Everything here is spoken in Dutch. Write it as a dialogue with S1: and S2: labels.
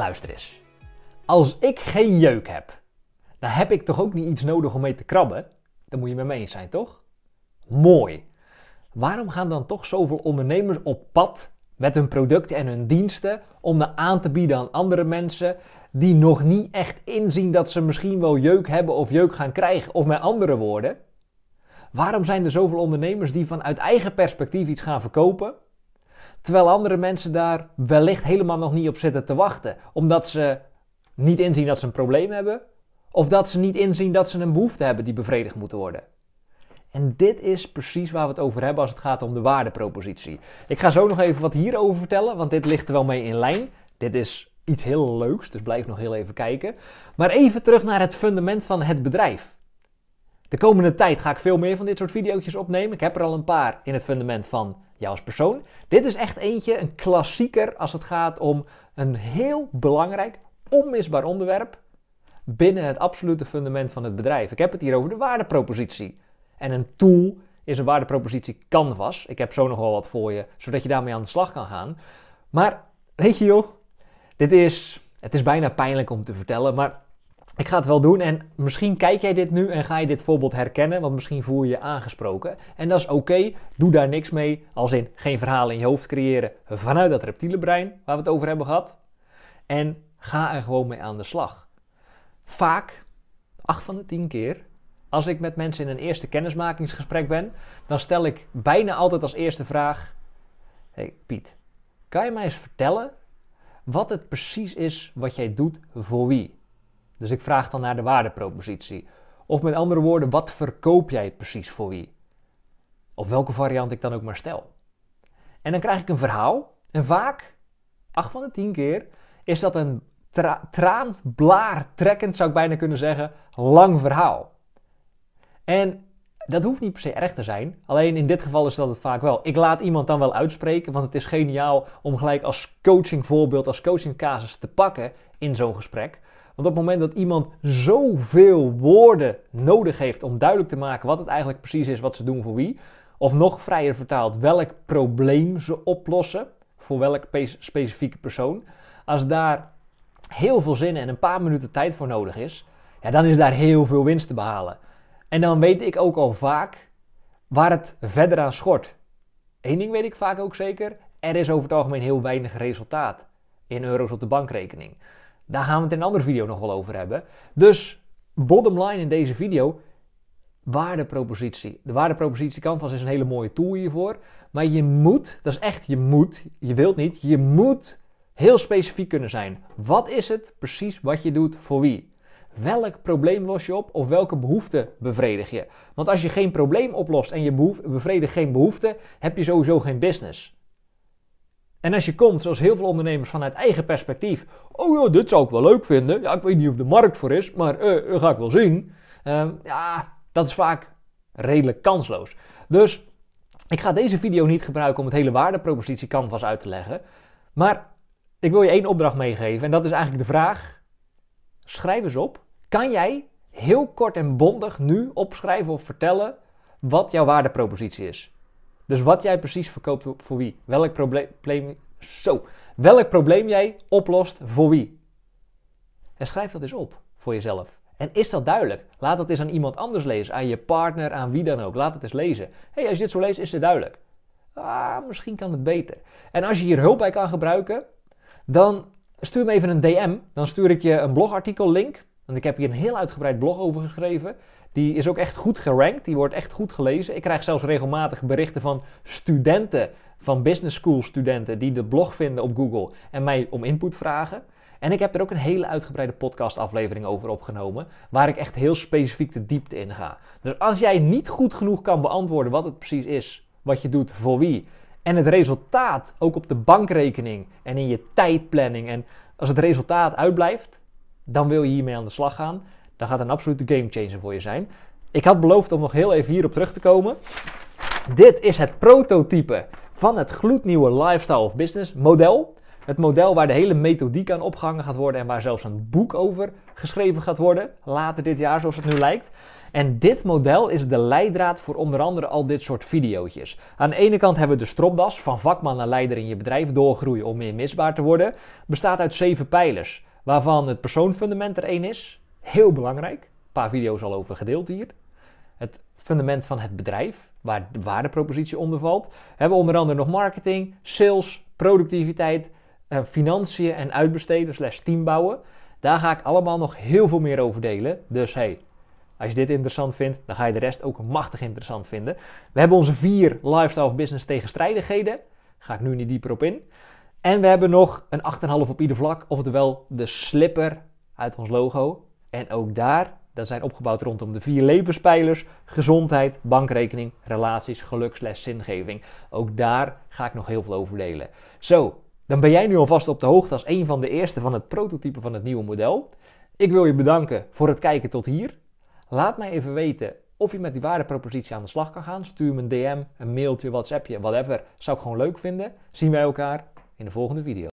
S1: luister eens. Als ik geen jeuk heb, dan heb ik toch ook niet iets nodig om mee te krabben? Dan moet je met me eens zijn, toch? Mooi. Waarom gaan dan toch zoveel ondernemers op pad met hun producten en hun diensten om dat aan te bieden aan andere mensen die nog niet echt inzien dat ze misschien wel jeuk hebben of jeuk gaan krijgen? Of met andere woorden, waarom zijn er zoveel ondernemers die vanuit eigen perspectief iets gaan verkopen Terwijl andere mensen daar wellicht helemaal nog niet op zitten te wachten. Omdat ze niet inzien dat ze een probleem hebben. Of dat ze niet inzien dat ze een behoefte hebben die bevredigd moet worden. En dit is precies waar we het over hebben als het gaat om de waardepropositie. Ik ga zo nog even wat hierover vertellen, want dit ligt er wel mee in lijn. Dit is iets heel leuks, dus blijf nog heel even kijken. Maar even terug naar het fundament van het bedrijf. De komende tijd ga ik veel meer van dit soort video's opnemen. Ik heb er al een paar in het fundament van jou als persoon. Dit is echt eentje, een klassieker als het gaat om een heel belangrijk, onmisbaar onderwerp binnen het absolute fundament van het bedrijf. Ik heb het hier over de waardepropositie. En een tool is een waardepropositie canvas. Ik heb zo nog wel wat voor je, zodat je daarmee aan de slag kan gaan. Maar weet je joh, dit is, het is bijna pijnlijk om te vertellen, maar ik ga het wel doen en misschien kijk jij dit nu en ga je dit voorbeeld herkennen, want misschien voel je je aangesproken. En dat is oké, doe daar niks mee, als in geen verhalen in je hoofd creëren vanuit dat reptiele brein waar we het over hebben gehad. En ga er gewoon mee aan de slag. Vaak, acht van de tien keer, als ik met mensen in een eerste kennismakingsgesprek ben, dan stel ik bijna altijd als eerste vraag: Hey Piet, kan je mij eens vertellen wat het precies is wat jij doet voor wie? Dus ik vraag dan naar de waardepropositie. Of met andere woorden, wat verkoop jij precies voor wie? Of welke variant ik dan ook maar stel. En dan krijg ik een verhaal. En vaak, acht van de tien keer, is dat een tra traanblaartrekkend, zou ik bijna kunnen zeggen, lang verhaal. En dat hoeft niet per se erg te zijn. Alleen in dit geval is dat het vaak wel. Ik laat iemand dan wel uitspreken, want het is geniaal om gelijk als coachingvoorbeeld, als coachingcasus te pakken in zo'n gesprek. Want op het moment dat iemand zoveel woorden nodig heeft om duidelijk te maken wat het eigenlijk precies is wat ze doen voor wie, of nog vrijer vertaald welk probleem ze oplossen voor welke specifieke persoon, als daar heel veel zin en een paar minuten tijd voor nodig is, ja, dan is daar heel veel winst te behalen. En dan weet ik ook al vaak waar het verder aan schort. Eén ding weet ik vaak ook zeker: er is over het algemeen heel weinig resultaat in euro's op de bankrekening. Daar gaan we het in een andere video nog wel over hebben. Dus bottom line in deze video, waardepropositie. De waardepropositie canvas is dus een hele mooie tool hiervoor. Maar je moet, dat is echt je moet, je wilt niet, je moet heel specifiek kunnen zijn. Wat is het precies wat je doet voor wie? Welk probleem los je op of welke behoefte bevredig je? Want als je geen probleem oplost en je bevredigt geen behoefte, heb je sowieso geen business. En als je komt, zoals heel veel ondernemers vanuit eigen perspectief, oh ja, dit zou ik wel leuk vinden. Ja, ik weet niet of de markt voor is, maar uh, eh, dat eh, ga ik wel zien. Ehm, ja, dat is vaak redelijk kansloos. Dus ik ga deze video niet gebruiken om het hele waardepropositie canvas uit te leggen. Maar ik wil je één opdracht meegeven en dat is eigenlijk de vraag. Schrijf eens op. Kan jij heel kort en bondig nu opschrijven of vertellen wat jouw waardepropositie is? Dus wat jij precies verkoopt voor wie? Welk probleem, zo, welk probleem jij oplost voor wie? En schrijf dat eens op voor jezelf. En is dat duidelijk? Laat dat eens aan iemand anders lezen, aan je partner, aan wie dan ook. Laat het eens lezen. hey, als je dit zo leest, is het duidelijk. Ah, misschien kan het beter. En als je hier hulp bij kan gebruiken, dan stuur me even een DM. Dan stuur ik je een blogartikel link. Want ik heb hier een heel uitgebreid blog over geschreven. Die is ook echt goed gerankt, die wordt echt goed gelezen. Ik krijg zelfs regelmatig berichten van studenten, van business school studenten, die de blog vinden op Google en mij om input vragen. En ik heb er ook een hele uitgebreide podcastaflevering over opgenomen, waar ik echt heel specifiek de diepte in ga. Dus als jij niet goed genoeg kan beantwoorden wat het precies is, wat je doet, voor wie, en het resultaat ook op de bankrekening en in je tijdplanning, en als het resultaat uitblijft, dan wil je hiermee aan de slag gaan dan gaat een absolute game changer voor je zijn. Ik had beloofd om nog heel even hierop terug te komen. Dit is het prototype van het gloednieuwe lifestyle of business model. Het model waar de hele methodiek aan opgehangen gaat worden en waar zelfs een boek over geschreven gaat worden later dit jaar, zoals het nu lijkt. En dit model is de leidraad voor onder andere al dit soort video's. Aan de ene kant hebben we de stropdas van vakman naar leider in je bedrijf doorgroeien om meer misbaar te worden. Bestaat uit zeven pijlers, waarvan het persoonfundament er één is, Heel belangrijk. Een paar video's al over gedeeld hier. Het fundament van het bedrijf, waar de waardepropositie onder valt. We hebben onder andere nog marketing, sales, productiviteit, eh, financiën en uitbesteden slash team bouwen. Daar ga ik allemaal nog heel veel meer over delen. Dus hey, als je dit interessant vindt, dan ga je de rest ook machtig interessant vinden. We hebben onze vier lifestyle business tegenstrijdigheden. Daar ga ik nu niet dieper op in. En we hebben nog een 8,5 op ieder vlak, oftewel de slipper uit ons logo. En ook daar, dat zijn opgebouwd rondom de vier levenspijlers: gezondheid, bankrekening, relaties, geluk, slash zingeving. Ook daar ga ik nog heel veel over delen. Zo, dan ben jij nu alvast op de hoogte als een van de eerste van het prototype van het nieuwe model. Ik wil je bedanken voor het kijken tot hier. Laat mij even weten of je met die waardepropositie aan de slag kan gaan. Stuur me een DM, een mailtje, WhatsAppje, whatever. Zou ik gewoon leuk vinden. Zien wij elkaar in de volgende video.